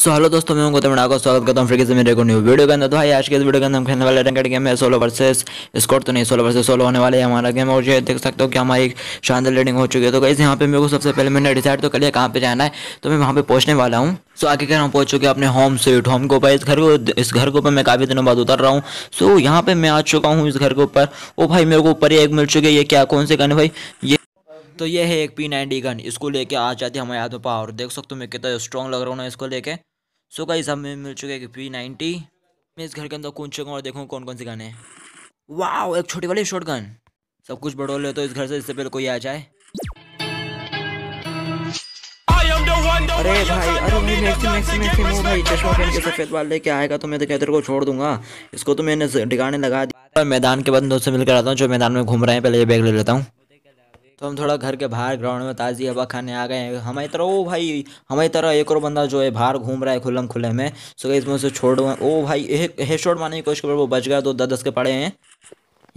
so hello दोस्तों मैं गौतम डाको स्वागत करता हूँ फिर से मेरे को न्यू वीडियो के अंदर तो भाई आज के इस वीडियो के अंदर हम खेलने वाले रैंकेड गेम है सोलो वर्सेस स्कोर तो नहीं सोलो वर्सेस सोलो होने वाले है हमारा गेम और ये देख सकते हो कि हमारी एक शानदार लीडिंग हो चुकी है तो कैसे यहाँ पे मेरे को सबसे पहले मैंने डिसाइड तो कर लिया कहाँ पे जाना है तो मैं वहाँ पे पहुँचने वाला हूँ सो आगे क्या हम पहुँच चुके अपने होम स्वीट होम के ऊपर इस घर को इस घर के ऊपर मैं काफ़ी दिनों बाद उतर रहा हूँ सो यहाँ पर मैं आ चुका हूँ इस घर के ऊपर वो भाई मेरे को ऊपर ही एक मिल चुकी है ये क्या कौन से गन भाई ये तो ये है एक पी नाइनटी गन इसको लेके आ जाती है हमारे हाथ में पावर देख सकते हो मैं कितना स्ट्रॉन्ग लग रहा हूँ ना इसको लेके सो गाइस हमें मिल चुके हैं पी नाइनटी मैं इस घर के अंदर कूद चुका और देखूँ कौन कौन से गाने वाह एक छोटी वाली शॉर्ट गन सब कुछ बटोर ले तो इस घर से इससे पहले कोई आ जाए अरे भाई अरे मैक्सी मैक्सी मैक्सी भाई चश्मा पहन के सफेद आएगा तो मैं तो कहते को छोड़ दूंगा इसको तो मैंने ठिकाने लगा दिया मैदान के बाद दोस्त से मिलकर आता हूँ जो मैदान में घूम रहे हैं पहले ये बैग ले लेता हूँ तो हम थोड़ा घर के बाहर ग्राउंड में ताज़ी हवा खाने आ गए हैं हमारी तरह ओ भाई हमारी तरह एक और बंदा जो है बाहर घूम रहा है खुलम खुले में सो इसमें उसे छोड़ ओ भाई हेड शॉट मारने की कोशिश कर वो बच गया तो दस दस के पड़े हैं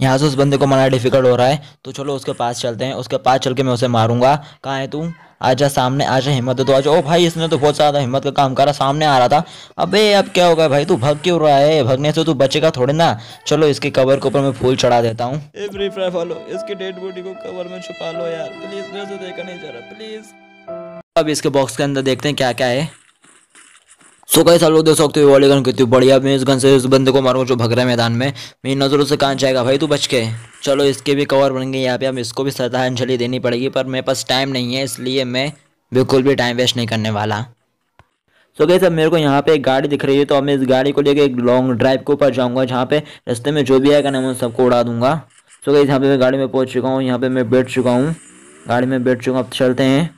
यहाँ से उस बंदे को मारना डिफिकल्ट हो रहा है तो चलो उसके पास चलते हैं उसके पास चल के मैं उसे मारूंगा कहाँ है तू आजा सामने आजा हिम्मत तो आजा ओ भाई इसने तो बहुत ज़्यादा हिम्मत का काम करा सामने आ रहा था अबे अब क्या होगा भाई तू भग क्यों रहा है भगने से तू बचेगा थोड़े ना चलो इसके कवर के ऊपर मैं फूल चढ़ा देता हूँ इसकी डेड बॉडी को कवर में छुपा लो यार प्लीज़ तो देखा नहीं जा रहा प्लीज़ अब इसके बॉक्स के अंदर देखते हैं क्या क्या है सो कई कैसा लोग देख सकते हो वाली गन कितनी बढ़िया मैं इस गन से इस बंदे को मारूंगा जो भग रहा है मैदान में मेरी नज़रों से कहाँ जाएगा भाई तू बच के चलो इसके भी कवर बन गए यहाँ पे हम इसको भी श्रद्धांजलि देनी पड़ेगी पर मेरे पास टाइम नहीं है इसलिए मैं बिल्कुल भी टाइम वेस्ट नहीं करने वाला सो गई मेरे को यहाँ पे एक गाड़ी दिख रही है तो अब मैं इस गाड़ी को लेकर एक लॉन्ग ड्राइव के ऊपर जाऊँगा जहाँ पे रस्ते में जो भी आएगा ना मैं सबको उड़ा दूंगा सो गई यहाँ पे मैं गाड़ी में पहुँच चुका हूँ यहाँ पे मैं बैठ चुका हूँ गाड़ी में बैठ चुका हूँ अब चलते हैं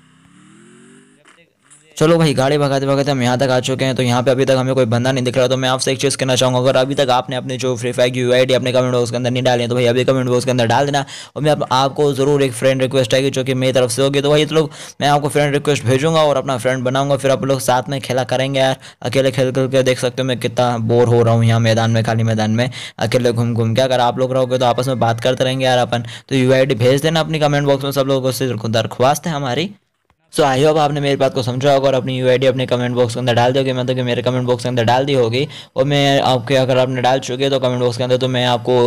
चलो भाई गाड़ी भगाते भगाते हम यहाँ तक आ चुके हैं तो यहाँ पे अभी तक हमें कोई बंदा नहीं दिख रहा तो मैं आपसे एक चीज़ कहना चाहूँगा अगर अभी तक आपने अपने जो फ्री फायर की यू आई अपने कमेंट बॉक्स के अंदर नहीं डाली तो भाई अभी कमेंट बॉक्स के अंदर डाल देना और मैं आपको ज़रूर एक फ्रेंड रिक्वेस्ट आएगी जो कि मेरी तरफ से होगी तो भाई लोग मैं आपको फ्रेंड रिक्वेस्ट भेजूंगा और अपना फ्रेंड बनाऊंगा फिर आप लोग साथ में खेला करेंगे यार अकेले खेल खेल के देख सकते हो मैं कितना बोर हो रहा हूँ यहाँ मैदान में खाली मैदान में अकेले घूम घूम के अगर आप लोग रहोगे तो आपस में बात करते रहेंगे यार अपन तो यू भेज देना अपनी कमेंट बॉक्स में सब लोगों से दरख्वास्त है हमारी सो आई होप आपने मेरी बात को समझा होगा और अपनी यू आई अपने कमेंट बॉक्स के अंदर डाल दोगे मतलब तो कि मेरे कमेंट बॉक्स के अंदर डाल दी होगी और मैं आपके अगर आपने डाल चुके तो कमेंट बॉक्स के अंदर तो मैं आपको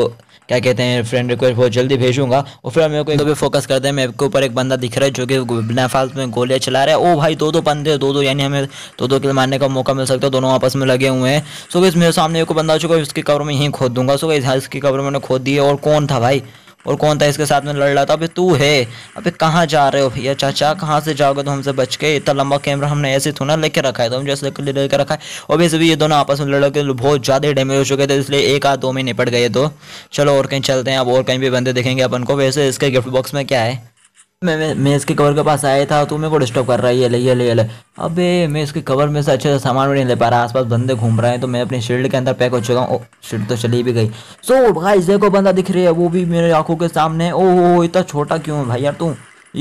क्या कहते हैं फ्रेंड रिक्वेस्ट बहुत जल्दी भेजूंगा और फिर मेरे को एक तो फोकस करते हैं मेरे के ऊपर एक बंदा दिख रहा है जो कि बिना फालतू में गोलियाँ चला रहा है ओ भाई दो दो बंदे दो दो यानी हमें दो दो किल मारने का मौका मिल सकता है दोनों आपस में लगे हुए हैं सो इस मेरे सामने एक बंदा चुका है उसकी कवर में यहीं खोद दूंगा सो हाँ, इसकी कवर मैंने खोद दी है और कौन था भाई और कौन था इसके साथ में लड़ रहा था अबे तू है अबे कहाँ जा रहे हो भैया चाचा कहाँ से जाओगे तो हमसे बच के इतना लंबा कैमरा हमने ऐसे थोड़ा लेके रखा है तो हम जैसे लेकर रखा है और वैसे भी ये दोनों आपस में लड़ों तो बहुत ज़्यादा डैमेज हो चुके थे इसलिए एक आध दो में निपट गए तो चलो और कहीं चलते हैं अब और कहीं भी बंदे देखेंगे अपन को वैसे इसके गिफ्ट बॉक्स में क्या है मैं मैं इसके कवर के पास आया था तो मेरे को डिस्टर्ब कर रहा है ये ले ये ले ये ले अबे मैं इसके कवर में से अच्छे से सामान भी नहीं ले पा रहा आसपास बंदे घूम रहे हैं तो मैं अपने शील्ड के अंदर पैक हो चुका हूँ शील्ड तो चली भी गई सो so, भाई देखो बंदा दिख रही है वो भी मेरे आंखों के सामने ओ हो इतना छोटा क्यों है भाई यार तू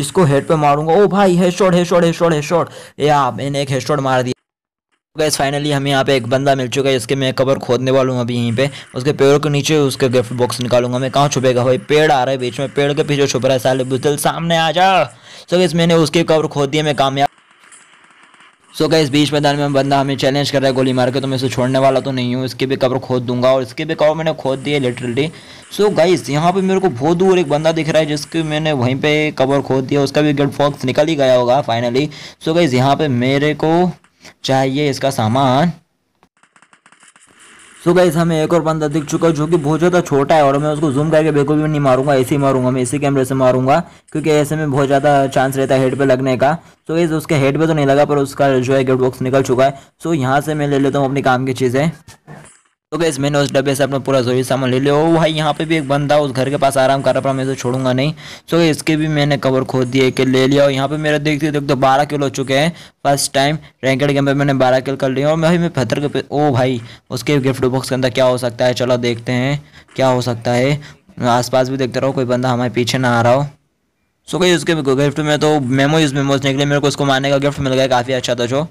इसको हेड पे मारूंगा ओ भाई headshot headshot headshot headshot या मैंने एक हेड शॉट मार दिया गैस फाइनली हमें यहाँ पे एक बंदा मिल चुका है इसके मैं कवर खोदने वाला हूँ अभी यहीं पे उसके पेड़ के नीचे उसके गिफ्ट बॉक्स निकालूंगा मैं कहाँ छुपेगा भाई पेड़ आ रहा है बीच में पेड़ के पीछे छुप रहा है साले बुतल सामने आ जा सो गैस मैंने उसके कवर खोद दिया मैं कामयाब सो गए इस बीच मैदान में बंदा हमें चैलेंज कर रहा है गोली मार के तो मैं इसे छोड़ने वाला तो नहीं हूँ इसके भी कवर खोद दूंगा और इसके भी कवर मैंने खोद दिए लिटरली सो गाइस यहाँ पे मेरे को बहुत दूर एक बंदा दिख रहा है जिसके मैंने वहीं पे कवर खोद दिया उसका भी गेट फॉक्स निकल ही गया होगा फाइनली सो so गाइस यहाँ पे मेरे को चाहिए इसका सामान सो गाइज हमें एक और बंदा दिख चुका है जो कि बहुत ज़्यादा छोटा है और मैं उसको जूम करके बिल्कुल भी नहीं मारूंगा ऐसे ही मारूंगा मैं इसी कैमरे से मारूंगा क्योंकि ऐसे में बहुत ज़्यादा चांस रहता है हेड पे लगने का सो गाइज उसके हेड पे तो नहीं लगा पर उसका जो है गिफ्ट बॉक्स निकल चुका है सो यहाँ से मैं ले लेता हूँ अपनी काम की चीज़ें तो गैस मैंने उस डब्बे से अपना पूरा जरूरी सामान ले लिया ओ भाई यहाँ पे भी एक बंदा उस घर के पास आराम कर रहा था मैं तो छोड़ूंगा नहीं सो इसके भी मैंने कवर खोद दिए कि ले लिया और यहाँ पे मेरा देखते देखते तो बारह किलो हो चुके हैं फर्स्ट टाइम रैंकेड गेम पे मैंने बारह किलो कर लिया और भाई मैं पत्थर के ओ भाई उसके गिफ्ट बॉक्स के अंदर क्या हो सकता है चलो देखते हैं क्या हो सकता है आसपास भी देखते रहो कोई बंदा हमारे पीछे ना आ रहा हो सो गई उसके गिफ्ट में तो मेमोज मेमोज निकले मेरे को उसको मारने का गिफ्ट मिल गया काफ़ी अच्छा था जो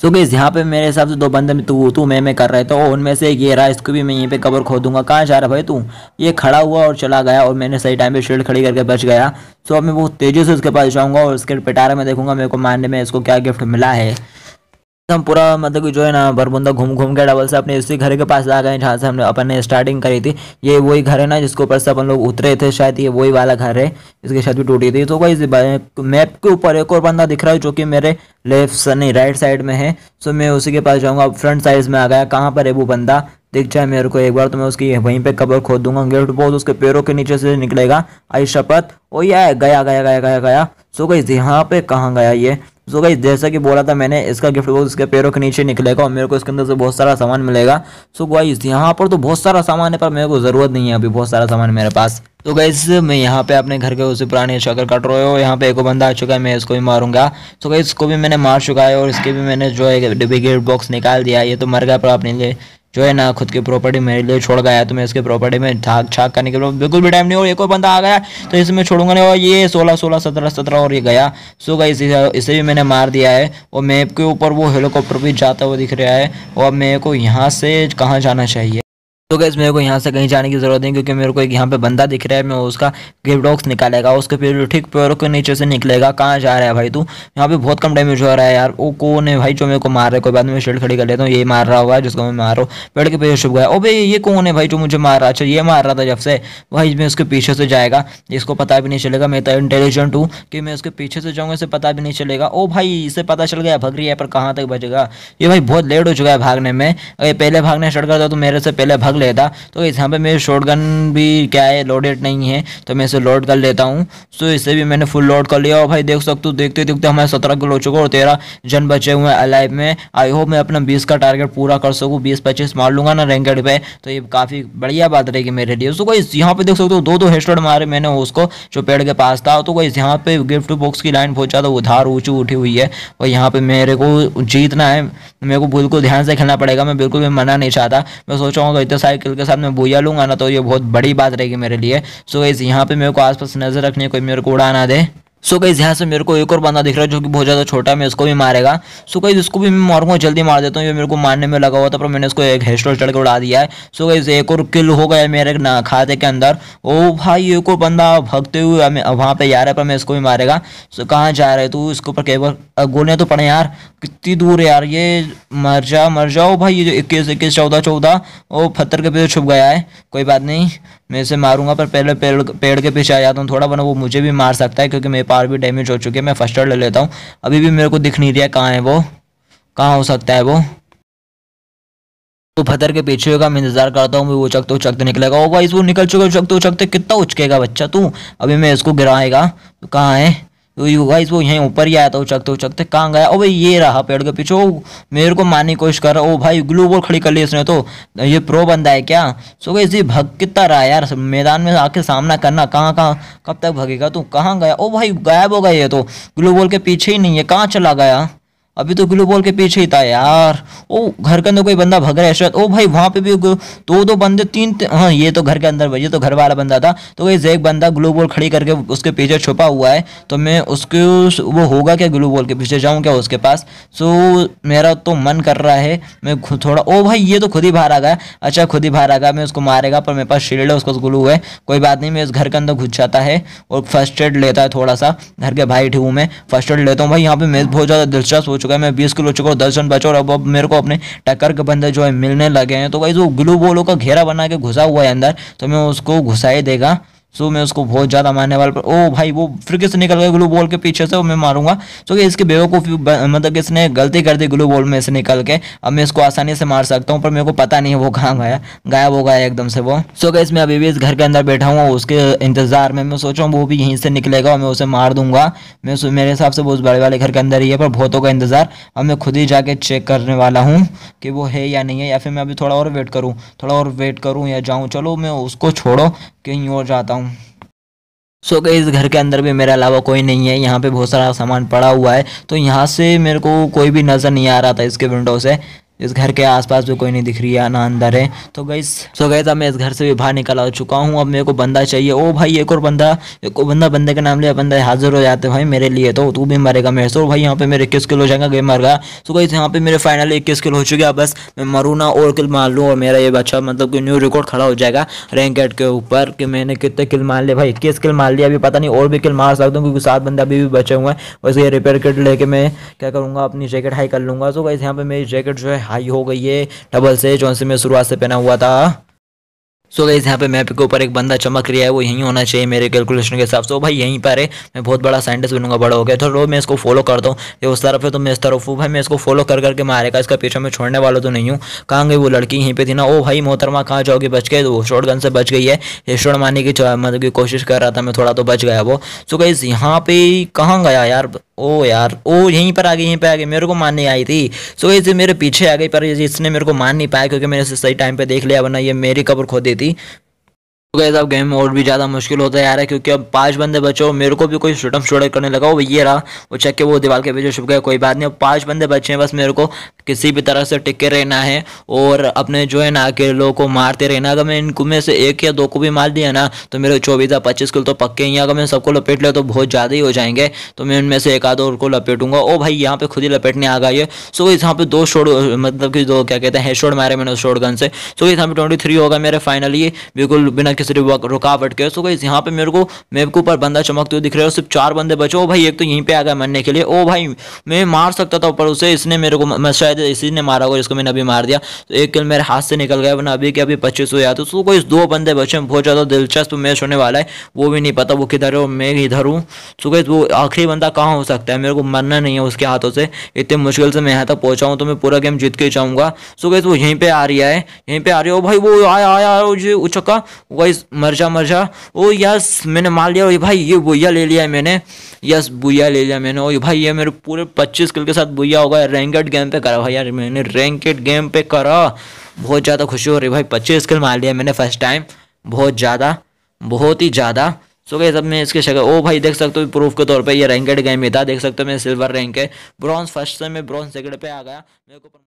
सो so गैस यहाँ पे मेरे हिसाब से दो बंदे में तू तू मैं मैं कर रहे थे और उनमें से एक ये रहा इसको भी मैं यहीं पे कवर खो दूंगा कहाँ जा रहा भाई तू ये खड़ा हुआ और चला गया और मैंने सही टाइम पे शील्ड खड़ी करके बच गया सो so अब मैं बहुत तेज़ी से उसके पास जाऊँगा और उसके पिटारे में देखूंगा मेरे को मारने में इसको क्या गिफ्ट मिला है तो हम पूरा मतलब कि जो है ना भरबुंदा घूम घूम के डबल से अपने उसी घर के पास आ गए जहाँ से हमने अपन ने स्टार्टिंग करी थी ये वही घर है ना जिसके ऊपर से अपन लोग उतरे थे शायद ये वही वाला घर है इसकी छत भी टूटी थी तो वही मैप के ऊपर एक और बंदा दिख रहा है जो कि मेरे लेफ्ट नहीं राइट साइड में है सो मैं उसी के पास जाऊँगा फ्रंट साइड में आ गया कहाँ पर है वो बंदा दिख जाए मेरे को एक बार तो मैं उसकी वहीं पे कबर खोद दूंगा गिफ्ट तो बहुत उसके पैरों के नीचे से निकलेगा आई शपथ ओ या गया गया गया गया गया सो गई यहाँ पे कहाँ गया ये सो गई जैसा कि बोला था मैंने इसका गिफ्ट बॉक्स इसके पैरों के नीचे निकलेगा और मेरे को इसके अंदर से बहुत सारा सामान मिलेगा सो गाइस यहाँ पर तो बहुत सारा सामान है पर मेरे को ज़रूरत नहीं है अभी बहुत सारा सामान मेरे पास तो गैस मैं यहाँ पे अपने घर के उसे पुराने चक्कर काट रहे हो यहाँ पे एक बंदा आ चुका है मैं इसको भी मारूंगा तो गई इसको भी मैंने मार चुका है और इसके भी मैंने जो है डिब्बी बॉक्स निकाल दिया ये तो मर गया पर आपने जो है ना खुद की प्रॉपर्टी मेरे लिए छोड़ गया तो मैं इसके प्रॉपर्टी में झाक छाक करने के लिए बिल्कुल भी टाइम नहीं और एक और बंदा आ गया तो इसे मैं छोड़ूंगा नहीं और ये सोलह सोलह सत्रह सत्रह और ये गया सो गई इसे, इसे भी मैंने मार दिया है और मैप के ऊपर वो हेलीकॉप्टर भी जाता हुआ दिख रहा है और मेरे को यहाँ से कहाँ जाना चाहिए तो गैस मेरे को यहाँ से कहीं जाने की ज़रूरत नहीं क्योंकि मेरे को एक यहाँ पे बंदा दिख रहा है मैं उसका गिफ्ट बॉक्स निकालेगा उसके फिर ठीक पैरों के नीचे से निकलेगा कहाँ जा रहा है भाई तू यहाँ पे बहुत कम डैमेज हो रहा है यार वो कौन है भाई जो मेरे को मार रहा है कोई बात में शेड खड़ी कर लेता हूँ ये मार रहा हुआ है जिसको मैं मारो पेड़ के पीछे छुप गया ओ भाई ये कौन है भाई जो मुझे मार रहा अच्छा ये मार रहा था जब से भाई मैं उसके पीछे से जाएगा इसको पता भी नहीं चलेगा मैं तो इंटेलिजेंट हूँ कि मैं उसके पीछे से जाऊँगा इसे पता भी नहीं चलेगा ओ भाई इसे पता चल गया भग रही है पर कहाँ तक बचेगा ये भाई बहुत लेट हो चुका है भागने में अगर पहले भागने स्टार्ट कर तो मेरे से पहले भाग लेता तो इस यहाँ पे मेरे शॉर्ट भी क्या है लोडेड नहीं है तो मैं इसे लोड कर लेता हूँ तो इसे भी मैंने फुल लोड कर लिया और भाई देख सकते हो देखते देखते हमारे सत्रह किलो हो चुके और तेरह जन बचे हुए हैं अलाइव में आई होप मैं अपना बीस का टारगेट पूरा कर सकूँ बीस पच्चीस मार लूँगा ना रैंकेड पे तो ये काफ़ी बढ़िया बात रहेगी मेरे लिए तो कोई यहाँ पे देख सकते हो दो दो हेस्टोड मारे मैंने उसको जो पेड़ के पास था तो कोई यहाँ पे गिफ्ट बॉक्स की लाइन पहुँचा तो उधार ऊँची उठी हुई है और यहाँ पे मेरे को जीतना है मेरे को बिल्कुल ध्यान से खेलना पड़ेगा मैं बिल्कुल भी मना नहीं चाहता मैं सोच रहा हूँ इतने साइकिल के साथ मैं बोया लूंगा ना तो ये बहुत बड़ी बात रहेगी मेरे लिए सो इस यहाँ पर मेरे को आसपास नज़र रखनी है कोई मेरे को उड़ा ना दे सो कहीं यहाँ से मेरे को एक और बंदा दिख रहा है जो कि बहुत ज़्यादा छोटा है मैं उसको भी मारेगा सो कहीं उसको भी मैं मारूंगा जल्दी मार देता हूँ ये मेरे को मारने में लगा हुआ था पर मैंने उसको एक हेड स्टॉल चढ़ के उड़ा दिया है सो कहीं एक और किल हो गया मेरे ना खाते के अंदर ओ भाई एक और बंदा भगते हुए वहाँ पर जा रहा है पर मैं इसको भी मारेगा सो कहाँ जा रहे तू इसके ऊपर कई बार गोलियाँ तो पड़े यार कितनी दूर है यार ये मर जा मर जाओ भाई ये जो इक्कीस इक्कीस चौदह चौदह वो पत्थर के पीछे छुप गया है कोई बात नहीं मैं इसे मारूंगा पर पहले पेड़ पेड़ के पीछे आ जाता हूँ थोड़ा बना वो मुझे भी मार सकता है क्योंकि मेरे पार भी डैमेज हो चुकी है मैं फर्स्ट एड ले लेता हूँ अभी भी मेरे को दिख नहीं रहा कहाँ है वो कहाँ हो सकता है वो तो फतर के पीछे होगा मैं इंतजार करता हूँ वो चकते उचकते निकलेगा वो oh, भाई वो निकल चुका उचकते उचकते कितना उचकेगा बच्चा तू अभी मैं इसको गिराएगा तो कहाँ है तो यू गाइस वो यहीं ऊपर ही आया था चकते उचकते कहाँ गया ओ भाई ये रहा पेड़ के पीछे मेरे को मारने की कोशिश कर रहा ओ भाई ग्लू बॉल खड़ी कर ली इसने तो ये प्रो बंदा है क्या सो गई इसी भग कितना रहा यार मैदान में आके सामना करना कहाँ कहाँ कब तक भगेगा तू कहाँ गया ओ भाई गायब हो गया ये तो ग्लू बॉल के पीछे ही नहीं है कहाँ चला गया अभी तो ग्लू बॉल के पीछे ही था यार ओ घर के अंदर कोई बंदा भग रहा है शायद ओ भाई वहाँ पे भी दो दो बंदे तीन हाँ ये तो घर के अंदर ये तो घर वाला बंदा था तो वही एक बंदा ग्लू बॉल खड़ी करके उसके पीछे छुपा हुआ है तो मैं उसके वो होगा क्या ग्लू बॉल के पीछे जाऊँ क्या उसके पास सो मेरा तो मन कर रहा है मैं थोड़ा ओ भाई ये तो खुद ही बाहर आ गया अच्छा खुद ही बाहर आ गया मैं उसको मारेगा पर मेरे पास शील्ड है उसको ग्लू है कोई बात नहीं मैं इस घर के अंदर घुस जाता है और फर्स्ट एड लेता है थोड़ा सा घर के भाई हूँ मैं फर्स्ट एड लेता हूँ भाई यहाँ पे मैं बहुत ज़्यादा दिलचस्प हो चुका चुका है मैं बीस किलो चुका हूँ दस जन बचा और अब अब मेरे को अपने टक्कर के बंदे जो है मिलने लगे हैं तो भाई जो ग्लू बोलो का घेरा बना के घुसा हुआ है अंदर तो मैं उसको घुसाई देगा सो मैं उसको बहुत ज़्यादा मारने वाला पर ओ भाई वो फिर किस निकल गया ग्लू बॉल के पीछे से मैं मारूंगा सो कि इसके बेवकूफ़ी मतलब इसने गलती कर दी ग्लू बॉल में से निकल के अब मैं इसको आसानी से मार सकता हूँ पर मेरे को पता नहीं है वो कहाँ गया गायब हो गया एकदम से वो सो कि इसमें अभी भी इस घर के अंदर बैठा हुआ उसके इंतजार में मैं सोचा हूँ वो भी यहीं से निकलेगा और मैं उसे मार दूंगा मैं मेरे हिसाब से वो उस बड़े वाले घर के अंदर ही है पर बहुतों का इंतजार अब मैं खुद ही जाके चेक करने वाला हूँ कि वो है या नहीं है या फिर मैं अभी थोड़ा और वेट करूँ थोड़ा और वेट करूँ या जाऊँ चलो मैं उसको छोड़ो कहीं और जाता हूँ सो so, इस घर के अंदर भी मेरे अलावा कोई नहीं है यहाँ पे बहुत सारा सामान पड़ा हुआ है तो यहाँ से मेरे को कोई भी नज़र नहीं आ रहा था इसके विंडो से इस घर के आसपास भी कोई नहीं दिख रही है ना अंदर है तो गई सो गई था मैं इस घर से भी बाहर निकल आ चुका हूँ अब मेरे को बंदा चाहिए ओ भाई एक और बंदा एक और बंदा बंदे का नाम लिया बंदा हाजिर हो जाते भाई मेरे लिए तो तू भी मरेगा मेरे सो भाई यहाँ पे मेरे इक्कीस किलो हो जाएगा गई मर गया सो गई यहाँ पे मेरे फाइनल इक्कीस किलो हो चुके हैं बस मैं मरू ना और किल मार लूँ और मेरा ये अच्छा मतलब कि न्यू रिकॉर्ड खड़ा हो जाएगा रैंक एट के ऊपर कि मैंने कितने किल मार लिया भाई इक्कीस किल मार लिया अभी पता नहीं और भी किल मार सकता हूँ क्योंकि सात बंदे अभी भी बचे हुए हैं बस ये रिपेयर किट लेके मैं क्या करूँगा अपनी जैकेट हाई कर लूँगा सो गई यहाँ पर मेरी जैकेट जो है हाई हो गई है डबल से जो में शुरुआत से पहना हुआ था सो गई यहाँ पे मैप के ऊपर एक बंदा चमक रहा है वो यहीं होना चाहिए मेरे कैलकुलेशन के हिसाब से वो भाई यहीं पर है मैं बहुत बड़ा साइंटिस्ट बनूंगा बड़ा हो गया तो रो मैं इसको फॉलो करता हूँ ये उस तरफ है तो मैं इस तरफ हूँ भाई मैं इसको फॉलो कर करके मारेगा इसका पीछे मैं छोड़ने वाला तो नहीं हूँ कहाँ गई वो लड़की यहीं पर थी ना ओ भाई मोहतरमा कहाँ जाओगे बच गए तो वो शॉर्ट गन से बच गई है ये शॉर्ट मारने की मतलब की कोशिश कर रहा था मैं थोड़ा तो बच गया वो सो गई यहाँ पे कहाँ गया यार ओ यार ओ यहीं पर आ गई यहीं पर आ गई मेरे को मारने आई थी सो गई मेरे पीछे आ गई पर इसने मेरे को मार नहीं पाया क्योंकि मैंने सही टाइम पर देख लिया वरना ये मेरी कबर खो दी थी तो गैस अब गेम और भी ज़्यादा मुश्किल होता है यार है क्योंकि अब पांच बंदे बचे हो मेरे को भी कोई शूटम शूटर करने लगा वो ये रहा वो चेक के वो दीवार के पीछे छुप गया कोई बात नहीं अब पांच बंदे बचे हैं बस मेरे को किसी भी तरह से टिके रहना है और अपने जो है ना के लोगों को मारते रहना अगर मैं इनको में से एक या दो को भी मार दिया ना तो मेरे चौबीस या पच्चीस किलो तो पक्के ही अगर मैं सबको लपेट लिया तो बहुत ज़्यादा ही हो जाएंगे तो मैं उनमें से एक आधो और को लपेटूंगा ओ भाई यहाँ पे खुद ही लपेटने आ गई है सो यहाँ पे दो शोट मतलब कि दो क्या कहते हैं हेड मारे मैंने उस शॉट गन से सो यहाँ पे ट्वेंटी होगा मेरे फाइनली बिल्कुल बिना किसी रुकावट के सो गई यहाँ पे मेरे को मेप के ऊपर बंदा चमकते हुए दिख रहे हो सिर्फ चार बंदे बचे ओ भाई एक तो यहीं पे आ गया मरने के लिए ओ भाई मैं मार सकता था ऊपर उसे इसने मेरे को मैं शायद इसी ने मारा होगा जिसको मैंने अभी मार दिया तो एक किल मेरे हाथ से निकल गया वरना अभी के अभी पच्चीस हो जाते तो सो कोई दो बंदे बचे हैं बहुत ज़्यादा दिलचस्प मैच होने वाला है वो भी नहीं पता वो किधर है और मैं इधर हूँ सो गई वो आखिरी बंदा कहाँ हो सकता है मेरे को मरना नहीं है उसके हाथों से इतने मुश्किल से मैं यहाँ तक पहुँचा हूँ तो मैं पूरा गेम जीत के जाऊँगा सो गई वो यहीं पर आ रही है यहीं पर आ रही है ओ भाई वो आया आया उचक्का वही भाई मर जा मर जा ओ यस मैंने मार लिया ओ भाई ये बुया ले लिया है मैंने यस बुया ले लिया मैंने ओ भाई ये मेरे पूरे पच्चीस किल के साथ बुया होगा रैंकेड गेम पे करा भाई यार मैंने रैंकेड गेम पे करा बहुत ज़्यादा खुशी हो रही भाई पच्चीस किल मार लिया मैंने फर्स्ट टाइम बहुत ज़्यादा बहुत ही ज़्यादा सो गए सब मैं इसके शक्ल ओ भाई देख सकते हो प्रूफ के तौर पे ये रैंकेड गेम ही था देख सकते हो मैं सिल्वर रैंक है ब्रॉन्ज फर्स्ट से मैं ब्रॉन्ज सेकंड पे आ गया मेरे को